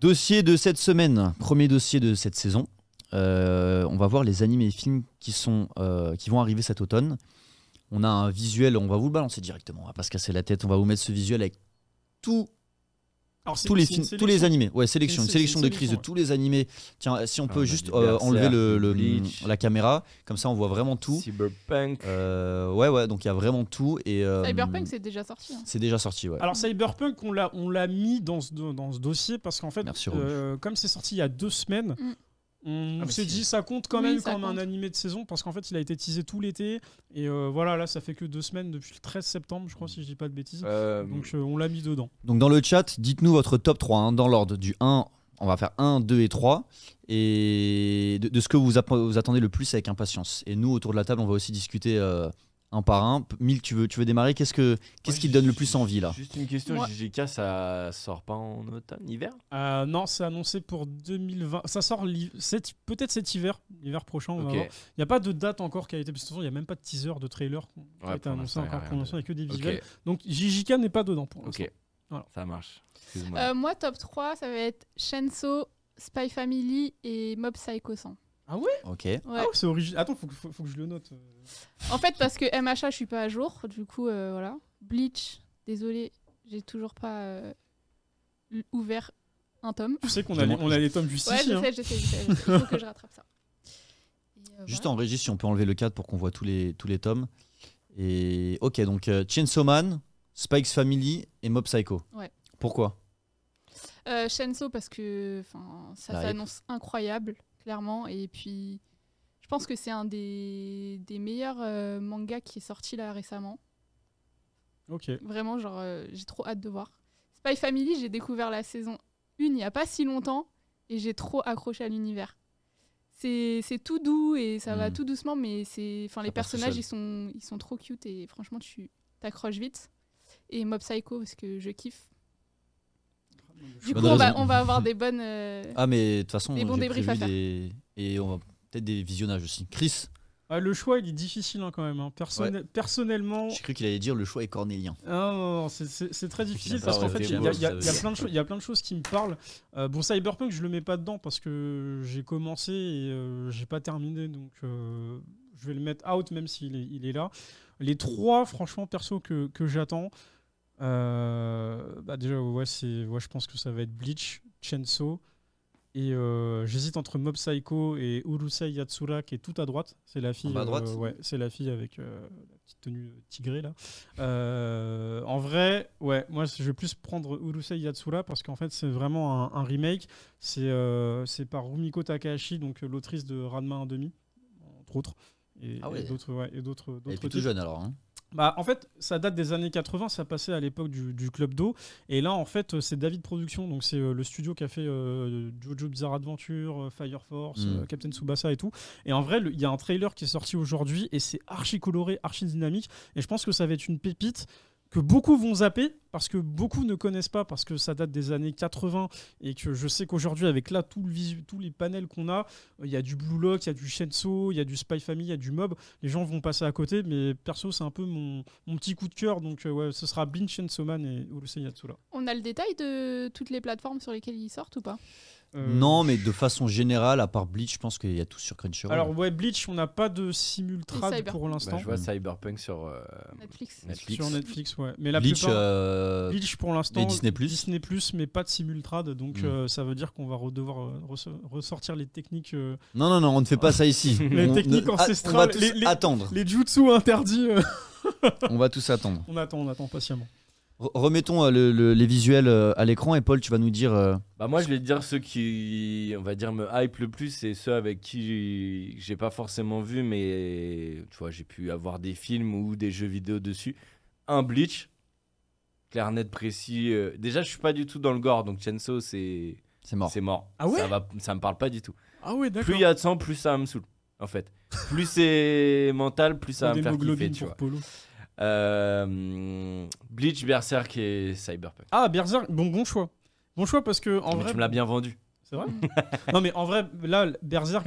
Dossier de cette semaine, premier dossier de cette saison. Euh, on va voir les animés et films qui, sont, euh, qui vont arriver cet automne. On a un visuel, on va vous le balancer directement, on va pas se casser la tête, on va vous mettre ce visuel avec tout tous les tous les animés. Ouais, sélection, une, sélection, de crise de tous les animés. Tiens, si on ah, peut juste euh, enlever le, hum, la caméra, comme ça on voit vraiment tout. Euh, ouais, ouais, donc il y a vraiment tout. Et, euh, Cyberpunk, c'est déjà sorti. Hein. C'est déjà sorti, ouais. Alors Cyberpunk, on l'a mis dans ce, dans ce dossier parce qu'en fait, comme c'est sorti il y a deux semaines, mm. On ah, s'est dit ça compte quand même comme un animé de saison parce qu'en fait il a été teasé tout l'été et euh, voilà là ça fait que deux semaines depuis le 13 septembre je crois si je dis pas de bêtises euh, donc euh, on l'a mis dedans. Donc dans le chat dites-nous votre top 3 hein, dans l'ordre du 1 on va faire 1, 2 et 3 et de, de ce que vous, vous, attendez le plus avec impatience et nous autour de la table on va aussi discuter un par un. Mille, tu veux, tu veux démarrer Qu'est-ce que, qu'est-ce qui te donne le plus envie là Juste une question, JJK, ça sort pas en automne, hiver euh, Non, c'est annoncé pour 2020. Ça sort peut-être cet hiver, l'hiver prochain. Il n'y a pas de date encore qui a été. Il n'y a même pas de teaser, de trailer qui a été annoncé encore pour l'instant. Il n'y a que des visuels. Donc JJK n'est pas dedans pour l'instant. Ok, voilà. ça marche. -moi. Euh, moi, top 3, ça va être Shenso, Spy Family et Mob Psycho 100. Ah ouais Ok. Ah Attends, faut que, faut, que je le note. Euh. En fait, parce que MHA, je suis pas à jour. Du coup, euh, voilà. Bleach, désolé, j'ai toujours pas euh, ouvert un tome. Tu sais qu'on a, les, a les tomes du ouais, Ouais, hein. je, sais, je sais, Il faut que je rattrape ça. Juste en régie, si on peut enlever le cadre pour qu'on voit tous les, tous les tomes. Et ok, donc Chainsaw Man, Spike's Family et Mob Psycho. Pourquoi euh, Chainsaw parce que ça s'annonce incroyable clairement. Et puis, je pense que c'est un des, des meilleurs euh, mangas qui est sorti là récemment. Ok. Vraiment, genre, euh, j'ai trop hâte de voir. Spy Family, j'ai découvert la saison 1 il n'y a pas si longtemps et j'ai trop accroché à l'univers. C'est tout doux et ça va hmm. tout doucement, mais c'est enfin les personnages, ils sont, ils sont trop cute et franchement, tu t'accroches vite. Et Mob Psycho, parce que je kiffe. Du coup, on va, avoir des bonnes. Euh, ah, mais des bons débriefs Et on va peut-être des visionnages aussi. Chris ah, le choix, il est difficile hein, quand même. Hein. Personnellement. J'ai cru qu'il allait dire le choix est cornélien. non, c'est très difficile parce qu'en fait, il y, a, plein de y a plein de choses qui me parlent. Euh, bon, Cyberpunk, je le mets pas dedans parce que j'ai commencé et euh, j'ai pas terminé. Donc, je vais le mettre out même s'il est, là. Les trois, franchement, perso que j'attends. Euh, bah déjà, ouais, je pense que ça va être Bleach, Chenso. Et euh, j'hésite entre Mob Psycho et Urusei Yatsura, qui est tout à droite. C'est la fille. Ah bah, euh, ouais, c'est la fille avec la petite tenue tigrée là. en vrai, ouais, moi je vais plus prendre Urusei Yatsura parce qu'en fait c'est vraiment un, remake. C'est, par Rumiko Takahashi, donc l'autrice de Ranma 1.5, entre autres. Et, ah d'autres, et d'autres, Elle jeune alors. Hein. Bah, en fait, ça date des années 80, ça passait à l'époque du, Club d'eau. Et là, en fait, euh, c'est David Productions, donc c'est euh, le studio qui a fait euh, Jojo Bizarre Adventure, Fire Force, mm. Captain Tsubasa et tout. Et en vrai, il y a un trailer qui est sorti aujourd'hui et c'est archi coloré, archi dynamique. Et je pense que ça va être une pépite que beaucoup vont zapper parce que beaucoup ne connaissent pas parce que ça date des années 80 et que je sais qu'aujourd'hui avec là tout le tous les panels qu'on a, il y a du Blue Lock, il y a du Shenso, il y a du Spy Family, il y a du Mob, les gens vont passer à côté mais perso c'est un peu mon, petit coup de cœur donc euh, ouais, ce sera Bin man et Urusei Yatsura. On a le détail de toutes les plateformes sur lesquelles ils sortent ou pas euh, non, mais de façon générale, à part Bleach, je pense qu'il y a tout sur Crunchyroll. Alors, ouais, Bleach, on n'a pas de simultrad pour bah, l'instant. je vois Cyberpunk sur euh, Netflix. Sur Netflix, ouais. Mais la plupart, euh, Bleach pour l'instant. Disney Plus. Disney Plus, mais pas de simultrad. Donc, mm. ça veut dire qu'on va devoir ressortir les techniques. Non, non, non, on ne fait pas ça ici. les techniques ah, ancestrales. On attendre. Les jutsu interdits. on va tous attendre. On attend, on attend patiemment. Remettons euh, les visuels euh, à l'écran et Paul, tu vas nous dire. Euh, bah moi, je vais dire ceux qui, on va dire, me hype le plus, c'est ceux avec qui j'ai pas forcément vu, mais tu vois, j'ai pu avoir des films ou des jeux vidéo dessus. Un Bleach, clair, net, précis. déjà, je suis pas du tout dans le gore, donc Chenso, c'est. mort. Ah ça, me parle pas du tout. Ah Plus il y a de sang, plus ça me saoule, en fait. plus c'est mental, plus ça va me faire kiffer, euh, Bleach, Berserk et Cyberpunk. Ah, Berserk, bon, bon choix. Bon choix parce que en vrai. Tu me l'as bien vendu. C'est vrai Non, mais en vrai, là, Berserk,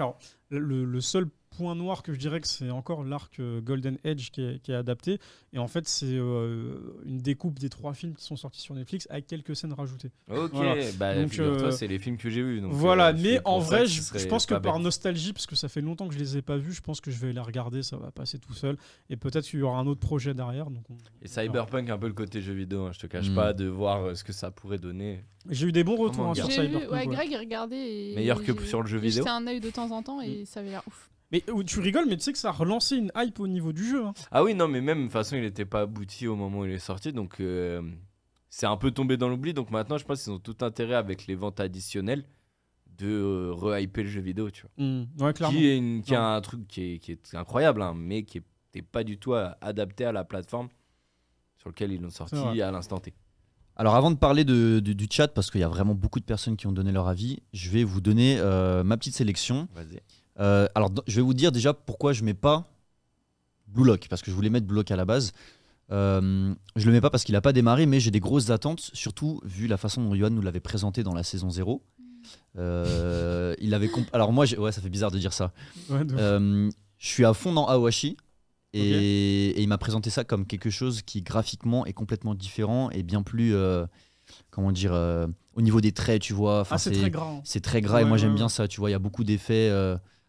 le, le seul point noir que je dirais que c'est encore l'arc euh, Golden Edge qui est, adapté. Et en fait, c'est euh, une découpe des trois films qui sont sortis sur Netflix avec quelques scènes rajoutées. Ok, bah, donc euh, c'est les films que j'ai vus. voilà, mais en vrai, je, pense que par nostalgie, parce que ça fait longtemps que je les ai pas vus, je pense que je vais les regarder, ça va passer tout seul. Et peut-être qu'il y aura un autre projet derrière. Donc Et Cyberpunk, un peu le côté jeu vidéo, hein, je te cache hmm. pas, de voir ce que ça pourrait donner. J'ai eu des bons retours hein, sur Cyberpunk. Ouais, Greg, regardait Meilleur que sur le jeu vidéo. J'ai un œil de temps en temps et hmm. ça avait l'air ouf. Mais tu rigoles, mais tu sais que ça a relancé une hype au niveau du jeu. Hein. Ah oui, non, mais même, de toute façon, il n'était pas abouti au moment où il est sorti, donc euh, c'est un peu tombé dans l'oubli. Donc maintenant, je pense qu'ils ont tout intérêt avec les ventes additionnelles de euh, re-hyper le jeu vidéo, tu vois. Mmh. clairement. Qui est, un truc qui est, incroyable, hein, mais qui n'est pas du tout euh, adapté à la plateforme sur laquelle ils l'ont sorti à l'instant T. Alors avant de parler du chat, parce qu'il y a vraiment beaucoup de personnes qui ont donné leur avis, je vais vous donner ma petite sélection. Vas-y. Euh, alors, je vais vous dire déjà pourquoi je mets pas Blue Lock, parce que je voulais mettre Blue Lock à la base. Euh, je le mets pas parce qu'il n'a pas démarré, mais j'ai des grosses attentes, surtout vu la façon dont Yohan nous l'avait présenté dans la saison 0. Euh, il avait Alors moi, ouais, ça fait bizarre de dire ça. je suis à fond dans Awashi et, il m'a présenté ça comme quelque chose qui graphiquement est complètement différent et bien plus, comment dire, au niveau des traits, tu vois. Ah, c'est très grand. C'est très gras et moi j'aime bien ça, tu vois. Il y a beaucoup d'effets.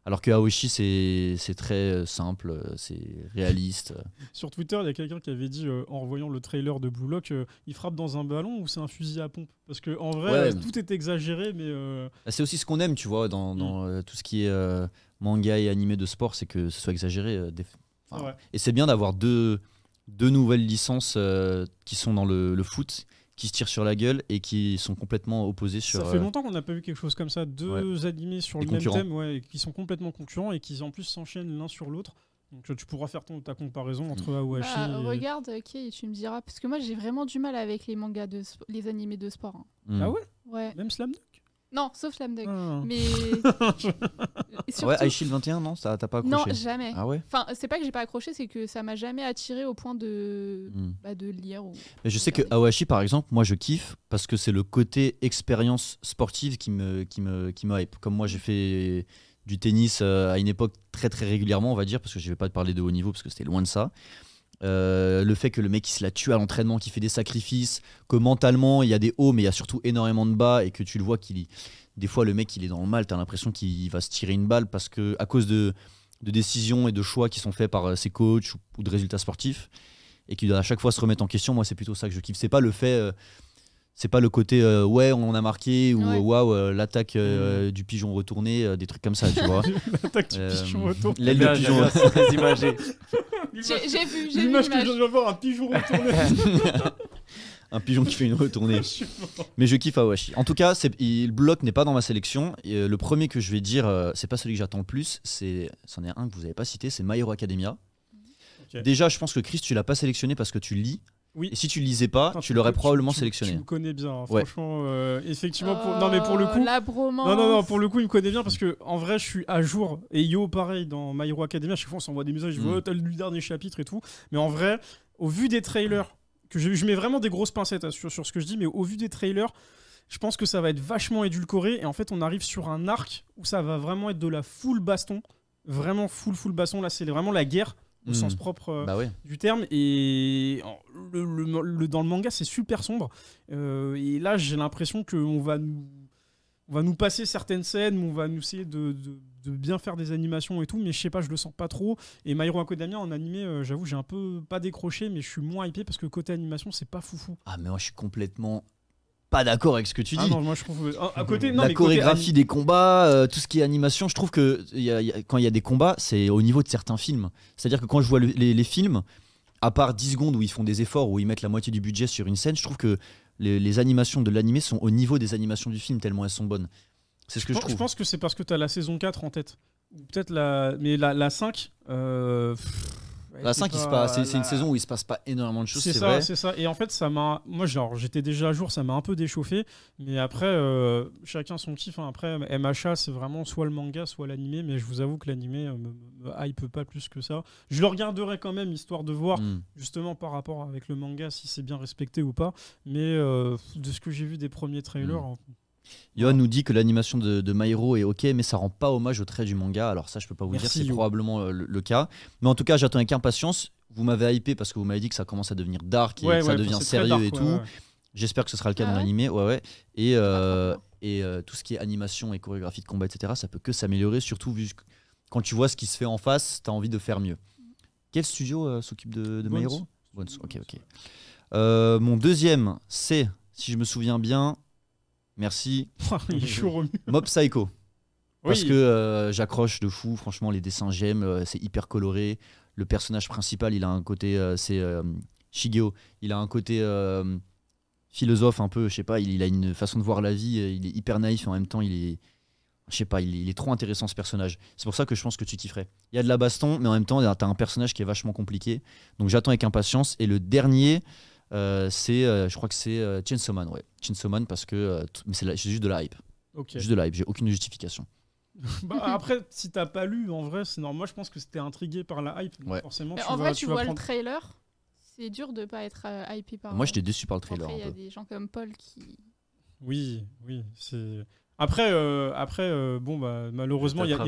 Alors que Aoshi, c'est très euh, simple, euh, c'est réaliste. Sur Twitter, il y a quelqu'un qui avait dit, euh, en revoyant le trailer de Blue Lock, il frappe dans un ballon ou c'est un fusil à pompe Parce que en vrai, tout est exagéré, mais... Bah, c'est aussi ce qu'on aime, tu vois, dans, mm. tout ce qui est manga et animé de sport, c'est que ce soit exagéré. Et c'est bien d'avoir deux, deux nouvelles licences qui sont dans le foot qui se tirent sur la gueule et qui sont complètement opposés sur. Ça fait euh, longtemps qu'on n'a pas vu quelque chose comme ça. Deux animés sur le même thème, qui sont complètement concurrents et qui en plus s'enchaînent l'un sur l'autre. Donc tu pourras faire ton, ta comparaison mm. entre Awashi bah, et... Regarde, tu me diras. Parce que moi, j'ai vraiment du mal avec les mangas, de les animés de sport. Hein. Mm. Ah ouais Ouais. Même Slam Dunk non, sauf Slam ah. Mais. surtout... Ouais, 21, non ça, T'as pas accroché Non, jamais. Ah ouais Enfin, c'est pas que j'ai pas accroché, c'est que ça m'a jamais attiré au point de, hmm. bah, de lire. je sais que Awashi, par exemple, moi je kiffe parce que c'est le côté expérience sportive qui me, qui, me, qui m'a hype. Comme moi, j'ai fait du tennis euh, à une époque très très régulièrement, on va dire, parce que je vais pas te parler de haut niveau parce que c'était loin de ça. Euh, le fait que le mec qui se la tue à l'entraînement, qui fait des sacrifices, que mentalement il y a des hauts mais il y a surtout énormément de bas et que tu le vois qu'il des fois le mec il est dans le mal, t'as l'impression qu'il va se tirer une balle parce que à cause de, de décisions et de choix qui sont faits par euh, ses coachs ou, de résultats sportifs et qu'il doit à chaque fois se remettre en question. Moi c'est plutôt ça que je kiffe. C'est pas le fait euh, c'est pas le côté ouais on a marqué ou waouh l'attaque du pigeon retourné des trucs comme ça tu vois l'attaque du pigeon retourné l'aile de pigeon J'ai vu, j'ai vu. L'image que de un pigeon retourné. un pigeon qui fait une retournée. Mais je kiffe Awashi. En tout cas, le bloc n'est pas dans ma sélection. Et euh, le premier que je vais dire, euh, c'est pas celui que j'attends le plus. C'est, c'en est un que vous n'avez pas cité, c'est My Academia. Déjà, je pense que Chris, tu l'as pas sélectionné parce que tu lis. Oui. si tu lisais pas, tu l'aurais probablement sélectionné. Tu me connais bien, hein, franchement. Euh, effectivement, pour... non oh, mais pour le coup, la non non non, pour le coup, il me connaît bien parce que en vrai, je suis à jour. Et yo, pareil dans My Hero Academia, chaque fois on s'envoie des messages, je vois mm. oh, lu le dernier chapitre et tout. Mais en vrai, au vu des trailers, que je, je mets vraiment des grosses pincettes hein, sur, sur ce que je dis, mais au vu des trailers, je pense que ça va être vachement édulcoré. Et en fait, on arrive sur un arc où ça va vraiment être de la full baston, vraiment full full baston. Là, c'est vraiment la guerre au sens hmm. propre euh, bah du terme. Et dans le manga, c'est super sombre. Euh, et là, j'ai l'impression qu'on va nous, on va nous passer certaines scènes, on va nous essayer de, bien faire des animations et tout, mais je sais pas, je le sens pas trop. Et My Hero Academia en animé, euh, j'avoue, j'ai un peu pas décroché, mais je suis moins hypé parce que côté animation, c'est pas foufou. Ah, mais moi, je suis complètement pas d'accord avec ce que tu ah dis. Ah, à côté, la chorégraphie des combats, euh, tout ce qui est animation, je trouve que quand il y a des combats, c'est au niveau de certains films. C'est-à-dire que quand je vois les, films, à part 10 secondes où ils font des efforts, où ils mettent la moitié du budget sur une scène, je trouve que les, animations de l'animé sont au niveau des animations du film, tellement elles sont bonnes. C'est ce que je, trouve. Je pense que c'est parce que tu as la saison 4 en tête. Peut-être la. Mais la, 5. La 5, c'est une saison où il se passe pas énormément de choses. C'est ça, c'est ça. Et en fait, ça m'a, moi, genre, j'étais déjà à jour, ça m'a un peu déchauffé. Mais après, euh, chacun son kiff. Hein. Après, MHA, c'est vraiment soit le manga, soit l'animé. Mais je vous avoue que l'animé euh, me, me, hype pas plus que ça. Je le regarderai quand même, histoire de voir, hmm. justement, par rapport avec le manga, si c'est bien respecté ou pas. Mais euh, de ce que j'ai vu des premiers trailers. Hmm. Yohan nous dit que l'animation de, de est ok, mais ça rend pas hommage au trait du manga. Alors ça, je peux pas vous dire, c'est probablement euh, le, cas. Mais en tout cas, j'attends avec impatience. Vous m'avez hypé parce que vous m'avez dit que ça commence à devenir dark et que ça devient sérieux et tout. J'espère que ce sera le cas dans ah l'animé. Ouais, ouais. Et, euh, hein. et euh, tout ce qui est animation et chorégraphie de combat, etc., ça peut que s'améliorer, surtout vu quand tu vois ce qui se fait en face, tu as envie de faire mieux. Quel studio s'occupe de, de Mairo Ok, ok. mon deuxième, c'est, si je me souviens bien, Merci. Mob Psycho. Parce que euh, j'accroche de fou, franchement, les dessins j'aime, euh, c'est hyper coloré. Le personnage principal, il a un côté, euh, c'est Shigeo, il a un côté philosophe un peu, je sais pas, il, a une façon de voir la vie, il est hyper naïf en même temps, il est, je sais pas, il, est trop intéressant ce personnage. C'est pour ça que je pense que tu kifferais. Il y a de la baston, mais en même temps, t'as un personnage qui est vachement compliqué. Donc j'attends avec impatience. Et le dernier, c'est, je crois que c'est Chainsaw Man, ouais parce que euh, mais c'est juste de la hype. Juste de la hype, j'ai aucune justification. Bah, après, si t'as pas lu, en vrai, c'est normal. Moi, je pense que c'était intrigué par la hype. Forcément, en vrai, tu, vois le trailer. C'est dur de pas être euh, hypé par. Moi, euh, j'étais déçu par le trailer. Il y a des gens comme Paul qui. Oui, oui, c'est. Après, euh, après euh, bon, bah, malheureusement, il y a,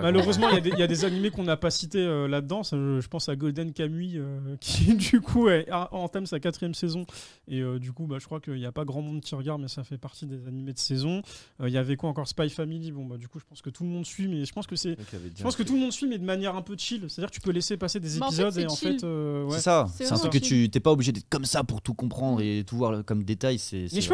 malheureusement, il y, a des animés qu'on n'a pas cités euh, là-dedans. Je, pense à Golden Kamuy, qui du coup est, a, entame sa quatrième saison. Et du coup, bah, je crois qu'il n'y a pas grand monde qui regarde, mais ça fait partie des animés de saison. Il y avait quoi encore Spy Family. Bon, bah, du coup, je pense que tout le monde suit, mais je pense que c'est, je pense que tout le monde suit, mais de manière un peu chill. C'est-à-dire, tu peux laisser passer des épisodes et en fait, c'est ça. C'est, un truc que tu t'es pas obligé d'être comme ça pour tout comprendre et tout voir comme détail. C'est. C'est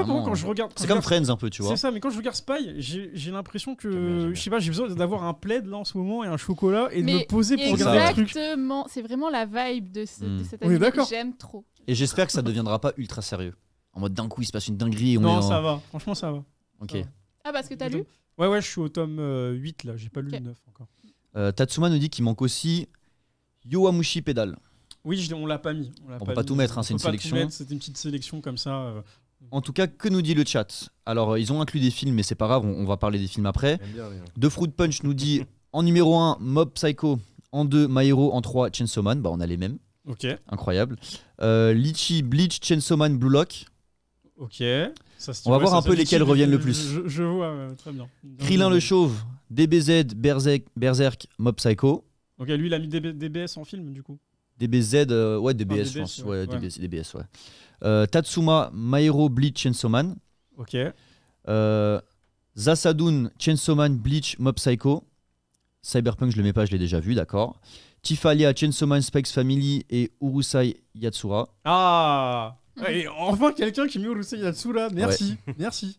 comme Friends un peu, tu vois. C'est ça, mais quand je Spy, j'ai l'impression que, je sais pas, j'ai besoin d'avoir un plaid là en ce moment et un chocolat et de me poser pour regarder un truc. Exactement, c'est vraiment la vibe de, hmm. cette année que j'aime trop. Et j'espère que ça ne deviendra pas ultra sérieux. En mode d'un coup il se passe une dinguerie Non, ça va, franchement ça va. Ok. Ah, parce que t'as lu Ouais, ouais, je suis au tome 8 euh, là, j'ai pas lu le 9 encore. Euh, Tatsuma nous dit qu'il manque aussi Yowamushi Pedal. Oui, on l'a pas mis. On, pas peut pas tout mettre, hein, c'est une sélection. C'est une petite sélection comme ça. Euh, en tout cas, que nous dit le chat Alors, euh, ils ont inclus des films, mais c'est pas grave, on, va parler des films après. De hein. Fruit Punch nous dit en numéro 1, Mob Psycho. En 2, My En 3, Chainsaw Man. Bah, on a les mêmes. Ok. Incroyable. Euh, Litchi, Bleach, Chainsaw Man, Blue Lock. Ok. on va voir un peu lesquels reviennent le plus. Je, vois, euh, très bien. Krillin le Chauve, DBZ, Berserk, Mob Psycho. Ok, lui, il a mis DBS en film, du coup. DBZ, euh, ouais, DBS, je ah, pense. Ouais, DBS, ouais. Euh, Tatsuma, Maero, Bleach, Chainsaw Man. Ok. Euh, Zasadun, Chainsaw Man, Bleach, Mob Psycho. Cyberpunk, je le mets pas, je l'ai déjà vu, d'accord. Tifalia, Chainsaw Man, Specs Family et Urusai Yatsura. Ah et Enfin quelqu'un qui met Urusai Yatsura, merci, merci.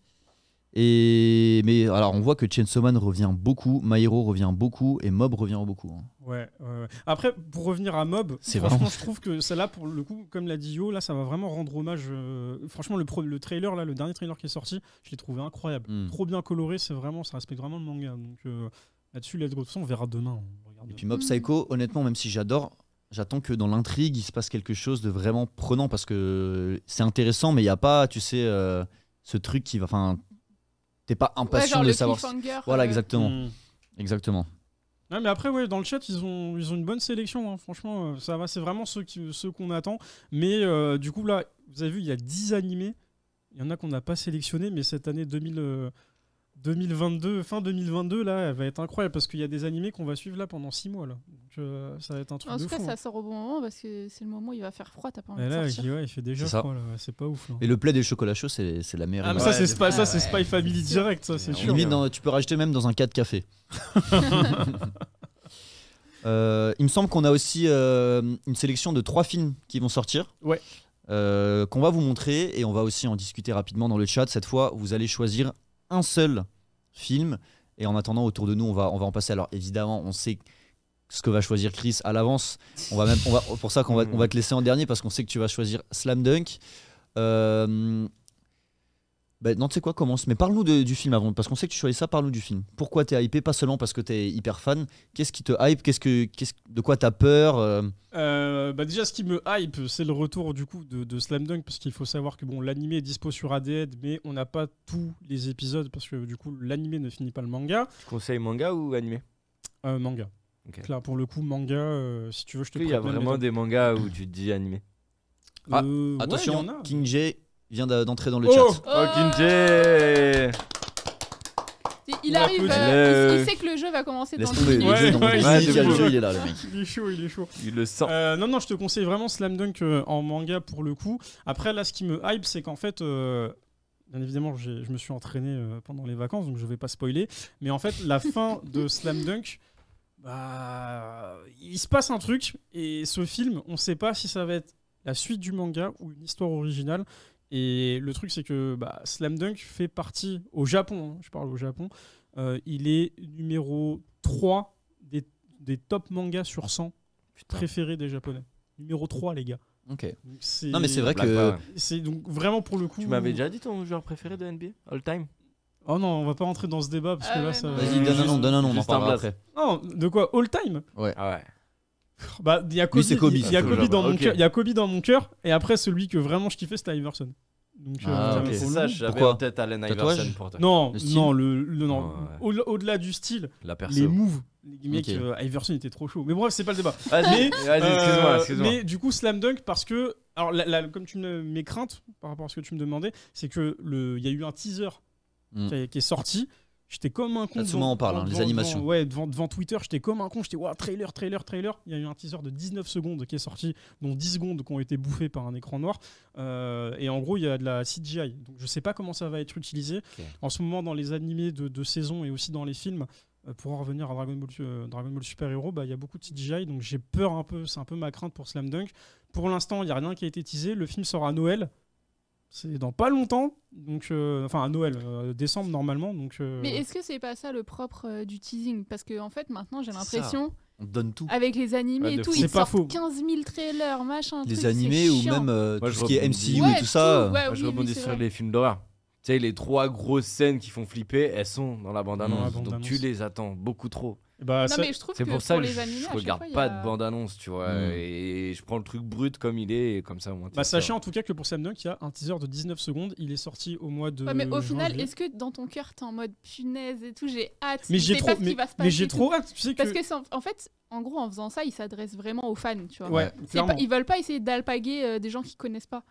Et mais alors on voit que Chainsaw Man revient beaucoup, Myro revient beaucoup et Mob revient beaucoup. Hein. Ouais, Après, pour revenir à Mob, franchement, je trouve que celle-là, pour le coup, comme l'a dit Yo, là, ça va vraiment rendre hommage. Euh, franchement, le, le trailer, là, le dernier trailer qui est sorti, je l'ai trouvé incroyable. Hmm. Trop bien coloré, c'est vraiment, ça respecte vraiment le manga. Donc euh, là-dessus, on verra demain. Hein. et puis Mob Psycho, honnêtement, même si j'adore, j'attends que dans l'intrigue, il se passe quelque chose de vraiment prenant parce que c'est intéressant, mais il n'y a pas, tu sais. Euh, ce truc qui va, enfin, t'es pas impatient de savoir. Voilà, euh. exactement. Hmm. Exactement. mais après, oui, dans le chat, ils ont, ils ont une bonne sélection. Hein. Franchement, euh, ça va, c'est vraiment ceux qu'on attend. Mais euh, du coup, là, vous avez vu, il y a 10 animés. Il y en a qu'on n'a pas sélectionné, mais cette année 2000. 2022, fin 2022, là, elle va être incroyable parce qu'il y a des animés qu'on va suivre là pendant 6 mois. Là. Euh, ça va être un truc En tout cas, ça hein. sort au bon moment parce que c'est le moment où il va faire froid, t'as pas envie là, de sortir. ouais, il fait déjà froid, là. C'est pas ouf. là. Et le plaid des chocolats chauds, c'est la meilleure. Ah, ça, c'est Spy, Family direct, ça, c'est sûr. tu peux rajouter même dans un cas de café. il me semble qu'on a aussi euh, une sélection de 3 films qui vont sortir. Ouais. Euh, qu'on va vous montrer et on va aussi en discuter rapidement dans le chat. Cette fois, vous allez choisir un seul film. Et en attendant, autour de nous, on va, on va en passer. Alors évidemment, on sait ce que va choisir Chris à l'avance. On va même, on va, pour ça qu'on va, on va te laisser en dernier parce qu'on sait que tu vas choisir Slam Dunk. Euh, bah, non, tu sais quoi, commence. Mais parle-nous du film avant, parce qu'on sait que tu choisis ça, parle-nous du film. Pourquoi t'es hypé Pas seulement parce que t'es hyper fan. Qu'est-ce qui te hype Qu'est-ce que, quest De quoi t'as peur euh euh, bah Déjà, ce qui me hype, c'est le retour du coup de, de Slam Dunk, parce qu'il faut savoir que bon, l'animé est dispo sur ADN, mais on n'a pas tous les épisodes, parce que du coup, l'animé ne finit pas le manga. Tu conseilles manga ou animé euh, Manga. Là, pour le coup, manga, si tu veux, je te Il y a vraiment des mangas où tu te dis animé. Ah, attention, King J vient d'entrer dans le oh. chat. Oh, il arrive, euh, il, sait que le jeu va commencer dans le il, jeu, est là, le mec. Il est chaud, il est chaud. Il le sent. Euh, non, non, je te conseille vraiment Slam Dunk euh, en manga pour le coup. Après, là, ce qui me hype, c'est qu'en fait. Bien évidemment, je me suis entraîné pendant les vacances, donc je vais pas spoiler. Mais en fait, la fin de Slam Dunk, bah, il se passe un truc. Et ce film, on ne sait pas si ça va être la suite du manga ou une histoire originale. Et le truc, c'est que bah, Slam Dunk fait partie, au Japon, hein, je parle au Japon, euh, il est numéro 3 des, des top mangas sur 100 préférés des Japonais. Numéro 3, les gars. Ok. Non, mais c'est vrai que. C'est donc vraiment pour le coup. Tu m'avais déjà dit ton joueur préféré de NBA All time Oh non, on va pas rentrer dans ce débat parce que ah là, ça. Vas-y, donne un nom, donne un nom, on en parlera après. Non, de quoi All time Ah ouais. Bah, il y a Kobe, dans mon cœur. Il y a Kobe dans mon cœur. Et après, celui que vraiment je kiffais, c'était Iverson. Euh, ah, c'est ça, j'avais en tête Allen Iverson pour toi. Non, non, au-delà du style, les moves. Les mecs, euh, Iverson était trop chaud. Mais bref, c'est pas le débat. mais, -moi, euh, mais du coup, Slam Dunk, parce que. Alors, la, comme tu me, mes craintes par rapport à ce que tu me demandais, c'est que il y a eu un teaser hmm. qui, est sorti J'étais comme un con. on parle, hein, les animations. ouais, devant, devant Twitter, j'étais comme un con. J'étais, waouh, trailer, trailer, trailer. Il y a eu un teaser de 19 secondes qui est sorti, dont 10 secondes qui ont été bouffées par un écran noir. Euh, et en gros, il y a de la CGI. Donc, je sais pas comment ça va être utilisé. En ce moment, dans les animés de, saison et aussi dans les films, euh, pour en revenir à Dragon Ball, euh, Dragon Ball Super Hero, bah, il y a beaucoup de CGI, donc j'ai peur un peu, c'est un peu ma crainte pour Slam Dunk. Pour l'instant, il n'y a rien qui a été teasé, le film sort à Noël, c'est dans pas longtemps, donc euh, enfin à Noël, euh, décembre normalement. Donc, euh, Mais est-ce que c'est pas ça le propre du teasing Parce que en fait maintenant j'ai l'impression. On donne tout. Avec les animés et tout, ils sortent 15 000 trailers, machin. Les animés ou même tout ce qui est MCU et tout, ça. je oui, rebondis sur les films d'horreur. Tu sais, les trois grosses scènes qui font flipper, elles sont dans la bande-annonce. donc tu les attends beaucoup trop. Eh bah, c'est pour ça que les je regarde pas de bande-annonce, tu vois. Mm. Et je prends le truc brut comme il est, et comme ça au moins. Bah, sachez en tout cas que pour Sam Dunk, il y a un teaser de 19 secondes. Il est sorti au mois de. Ouais, mais au final, est-ce que dans ton cœur, t'es en mode punaise et tout J'ai hâte. Mais j'ai trop, mais, mais j'ai trop hâte. Parce que, en fait, en gros, en faisant ça, ils s'adressent vraiment aux fans, tu vois. Ouais, ils veulent pas essayer d'alpaguer euh, des gens qui connaissent pas.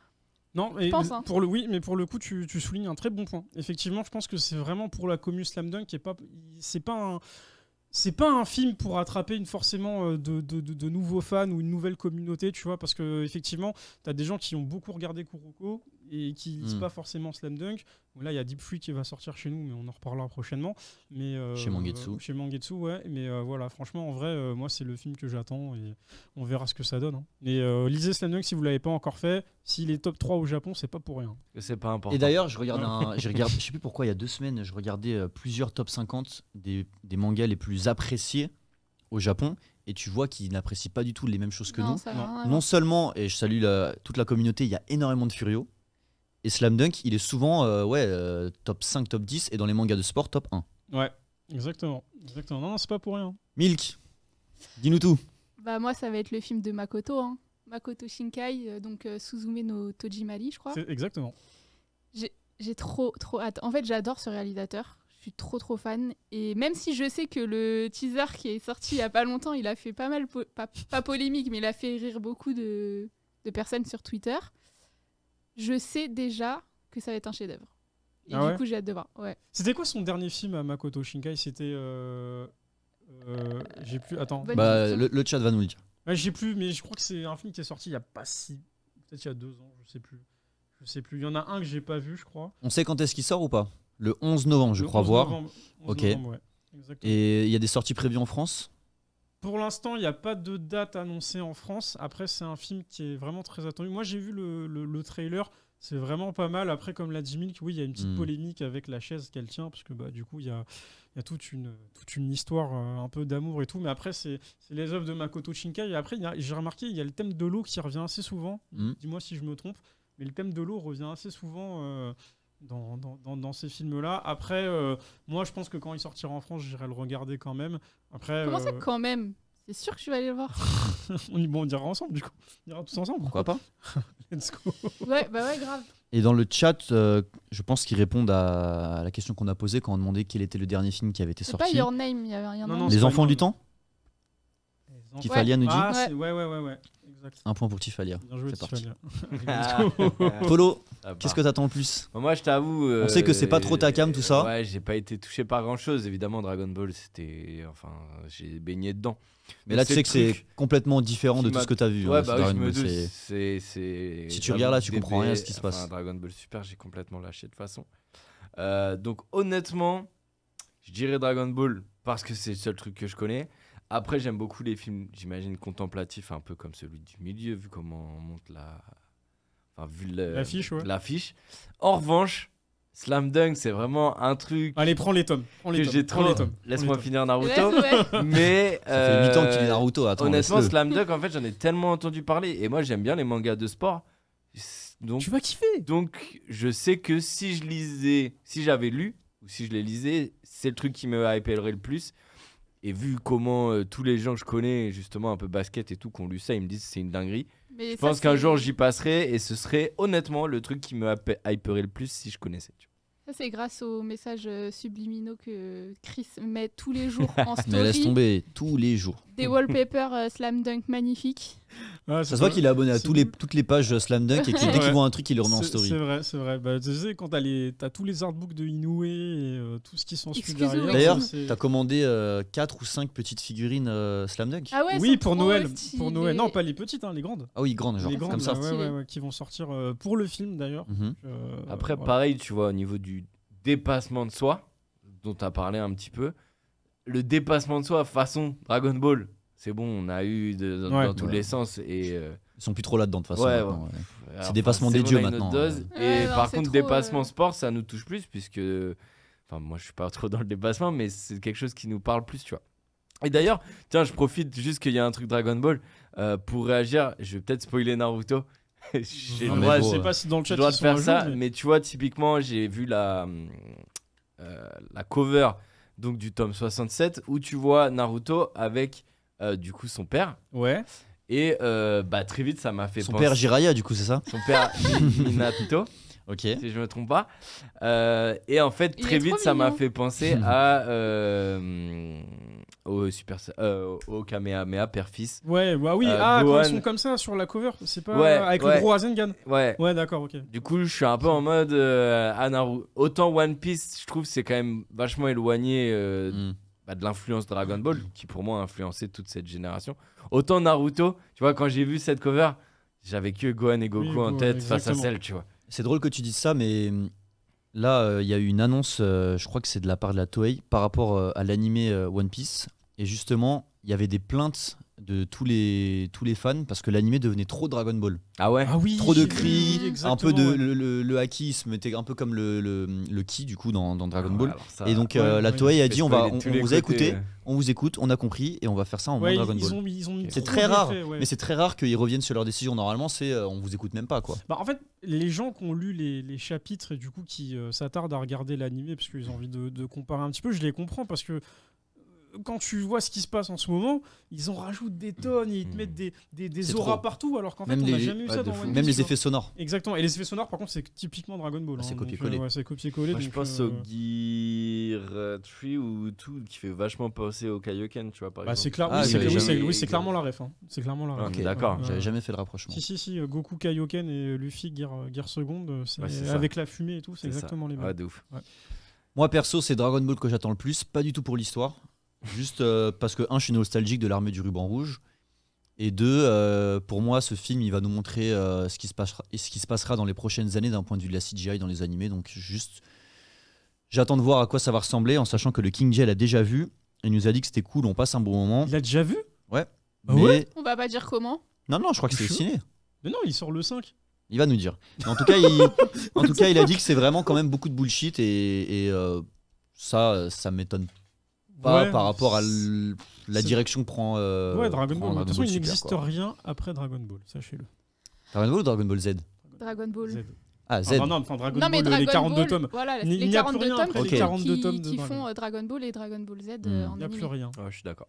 Non, hein. pour le oui, mais pour le coup, tu, soulignes un très bon point. Effectivement, je pense que c'est vraiment pour la commu slam dunk qui est pas, c'est pas un, c'est pas un film pour attraper une forcément euh, de, nouveaux fans ou une nouvelle communauté, tu vois, parce que effectivement, as des gens qui ont beaucoup regardé Kuroko, et qui lisent hmm. pas forcément Slam Dunk. Là, il y a Deep Free qui va sortir chez nous, mais on en reparlera prochainement. Mais, euh, chez Mangetsu. Euh, chez Mangetsu, ouais. Mais euh, voilà, franchement, en vrai, moi, c'est le film que j'attends et on verra ce que ça donne. Hein. Et lisez Slam Dunk si vous l'avez pas encore fait. S'il est top 3 au Japon, c'est pas pour rien. C'est pas important. Et d'ailleurs, je regarde un, je regarde je sais plus pourquoi, il y a deux semaines, je regardais plusieurs top 50 des, mangas les plus appréciés au Japon et tu vois qu'ils n'apprécient pas du tout les mêmes choses que nous. non. seulement, et je salue la, toute la communauté, il y a énormément de furieux et Slam Dunk, il est souvent euh, ouais, euh, top 5, top 10, et dans les mangas de sport, top 1. Ouais, exactement. Non, c'est pas pour rien. Milk, dis-nous tout. Bah, moi, ça va être le film de Makoto. Hein. Makoto Shinkai, euh, donc Suzume no Tojimari, je crois. Exactement. J'ai trop, trop hâte. En fait, j'adore ce réalisateur. Je suis trop, trop fan. Et même si je sais que le teaser qui est sorti il y a pas longtemps, il a fait pas mal, pas, polémique, mais il a fait rire beaucoup de, de personnes sur Twitter je sais déjà que ça va être un chef-d'œuvre. Et ah du coup, j'ai hâte de voir. C'était quoi son dernier film à Makoto Shinkai C'était. Euh, euh, j'ai plus. Attends. Bah, le, chat va nous le j'ai plus, mais je crois que c'est un film qui est sorti il y a pas si. Peut-être il y a deux ans, je sais plus. Je sais plus. Il y en a un que j'ai pas vu, je crois. On sait quand est-ce qu'il sort ou pas Le 11 novembre, je crois voir. 11 ok. Novembre, ouais. Et il y a des sorties prévues en France pour l'instant, il n'y a pas de date annoncée en France. Après, c'est un film qui est vraiment très attendu. Moi, j'ai vu le, trailer. C'est vraiment pas mal. Après, comme l'a dit Milk, oui, il y a une petite hmm. polémique avec la chaise qu'elle tient, parce que bah, du coup, il y a, y a, toute, une, toute une histoire euh, un peu d'amour et tout. Mais après, c'est les œuvres de Makoto Shinkai. Et après, j'ai remarqué, il y a le thème de l'eau qui revient assez souvent. Hmm. Dis-moi si je me trompe. Mais le thème de l'eau revient assez souvent. Euh, dans, ces films-là. Après, euh, moi, je pense que quand il sortira en France, j'irai le regarder quand même. Après, Comment ça, euh, quand même C'est sûr que je vais aller le voir. on, y, bon, on ira ensemble, du coup. On ira tous ensemble. Pourquoi pas Let's go. Ouais, bah ouais, grave. Et dans le chat, euh, je pense qu'ils répondent à la question qu'on a posée quand on demandait quel était le dernier film qui avait été sorti. pas Your Name, il y avait rien. Les Enfants du Temps Kif nous ah, ouais, ouais, ouais, ouais. Un point pour Tifalia. Bien joué, Polo, ah, qu'est-ce bah. que t'attends le plus Moi, je t'avoue. On sait que c'est pas trop ta euh, cam, tout ça. Ouais, j'ai pas été touché par grand chose. Évidemment, Dragon Ball, c'était. Enfin, j'ai baigné dedans. Mais, là, tu sais que c'est complètement différent de tout ce que t'as vu. Hein, ouais, bah, Si tu regardes là, tu comprends rien à ce qui se passe. Dragon Ball Super, j'ai complètement lâché de façon. Euh, donc, honnêtement, je dirais Dragon Ball parce que c'est le seul truc que je connais. Après, j'aime beaucoup les films, j'imagine, contemplatifs, un peu comme celui du milieu, vu comment on monte la. Enfin, vu l'affiche. Ouais. En revanche, Slam Dunk, c'est vraiment un truc. Allez, prends les tomes. Prends les j'ai trop. Laisse-moi finir Naruto. mais. Ça fait 8 ans qu'il est euh, Naruto. Attends, honnêtement, Slam Dunk, en fait, j'en ai tellement entendu parler. Et moi, j'aime bien les mangas de sport. Donc, tu vas kiffer. Donc, je sais que si je lisais, si j'avais lu, ou si je les lisais, c'est le truc qui me hyperait le plus. Et vu comment euh, tous les gens que je connais, justement un peu basket et tout, qu'on lu ça, ils me disent c'est une dinguerie. je pense qu'un jour j'y passerai et ce serait honnêtement le truc qui me hyperait le plus si je connaissais. Ça c'est grâce aux messages euh, subliminaux que Chris met tous les jours en story. Mais laisse tomber, tous les jours. Des wallpapers euh, slam dunk magnifiques ça se voit qu'il est abonné à toutes les pages euh, Slam Dunk et que dès qu'il voit un truc, il le remet en story. C'est vrai, c'est vrai. Bah, tu sais, quand t'as, tous les artbooks de Inoue et euh, tout ce qui s'ensuit derrière. D'ailleurs, t'as commandé 4 euh, ou 5 petites figurines Slam Dunk ah ouais, Oui, pour Noël. Pour Noël. Non, pas les petites, hein, les grandes. Ah oui, grandes, genre, les grandes, comme ça. Ouais, ouais, qui vont sortir pour le film d'ailleurs. Mhm. Après, pareil, tu vois, au niveau du dépassement de soi, dont t'as parlé un petit peu, le dépassement de soi façon Dragon Ball c'est bon, on a eu dans, tous les sens. Et, ne euh, sont plus trop là-dedans de toute façon. c'est dépassement des dieux maintenant. Euh. et par contre, dépassement euh. sport, ça nous touche plus puisque. Enfin, moi, je suis pas trop dans le dépassement, mais c'est quelque chose qui nous parle plus, tu vois. Et d'ailleurs, tiens, je profite juste qu'il y a un truc Dragon Ball pour réagir. Je vais peut-être spoiler Naruto. je je sais pas si dans le chat, faire ça, mais... tu vois, typiquement, j'ai vu la, la cover donc du tome 67 où tu vois Naruto avec euh, du coup son père. Ouais. Et euh, bah, très vite, ça m'a fait Son père Jiraya, du coup, c'est ça Son père Minato, Ok. si je me trompe pas. Euh, et en fait, très vite, ça m'a fait penser à. au Super. euh, au Kamehameha, père-fils. Ouais, ouais bah oui, ah, ils sont comme ça sur la cover, c'est pas Ouais, avec le gros Ouais. Ouais, d'accord, ok. Du coup, je suis un peu en mode euh, Autant One Piece, je trouve, c'est quand même vachement éloigné hmm. Bah, de l'influence Dragon Ball qui pour moi a influencé toute cette génération. Autant Naruto, tu vois, quand j'ai vu cette cover, j'avais que Gohan et Goku en tête face à celle, tu vois. C'est drôle que tu dises ça, mais là, euh, il y a eu une annonce, euh, je crois que c'est de la part de la Toei, par rapport euh, à l'animé One Piece. Et justement, il y avait des plaintes de tous les, tous les fans parce que l'animé devenait trop Dragon Ball. Ah ouais ah Trop de cris, un peu de le, le, était un peu comme le, le, ki du coup dans, Dragon ah, Ball. et donc euh, la Toei a dit on, va, on, vous a écouté, on vous écoute, on a compris et on va faire ça en mode Dragon Ball. C'est très rare, mais c'est très rare qu'ils reviennent sur leur décision. Normalement, c'est euh, on vous écoute même pas quoi. Bah, en fait, les gens qui ont lu les, chapitres et du coup qui euh, s'attardent à regarder l'animé parce qu'ils ont envie de, de comparer un petit peu, je les comprends parce que quand tu vois ce qui se passe en ce moment, ils en rajoutent des tonnes, ils te mmh. mettent des, des, auras partout, alors qu'en fait, on n'a jamais eu ça dans One Même les effets sonores. Exactement. Et les effets sonores, par contre, c'est typiquement Dragon Ball. Ah, c'est hein, copier euh, c'est je pense euh, au Gear 3 euh, ou tout, qui fait vachement penser au Kaioken, tu vois, par bah, ah, C'est oui, hein. c'est clairement la ah, ref. C'est clairement la ref. D'accord, j'avais jamais fait le rapprochement. Si, si, si, Goku Kaioken et Luffy Gear, 2, Seconde, avec la fumée et tout, c'est exactement les mêmes. ouf. Moi perso, c'est Dragon Ball que j'attends le plus, pas du tout pour l'histoire. Juste euh, parce que, un, je suis nostalgique de l'armée du ruban rouge. Et deux, euh, pour moi, ce film, il va nous montrer euh, ce, qui se passera, dans les prochaines années d'un point de vue de la CGI dans les animés. Donc, juste, j'attends de voir à quoi ça va ressembler en sachant que le King J l'a déjà vu. et nous a dit que c'était cool, on passe un bon moment. Il l'a déjà vu Ouais. Ah mais... on va pas dire comment Non, non, je crois que c'est ciné. Mais non, il sort le 5. Il va nous dire. en tout cas, il, en tout cas, il a dit que c'est vraiment quand même beaucoup de bullshit et, ça, ça m'étonne pas ouais, par rapport à la direction que prend. Euh, ouais, Dragon Ball. De toute façon, il n'existe rien après Dragon Ball, sachez-le. Dragon Ball ou Dragon Ball Z Dragon Ball. Z. Ah, ah Z. non, non, enfin, Dragon mais Ball, Dragon les 42 Ball, tomes. Voilà, les, 42 tomes, après les 42 tomes qui font euh, Dragon Ball et Dragon Ball Z. Mmh. En il n'y a plus rien. Ouais, ah, je suis d'accord.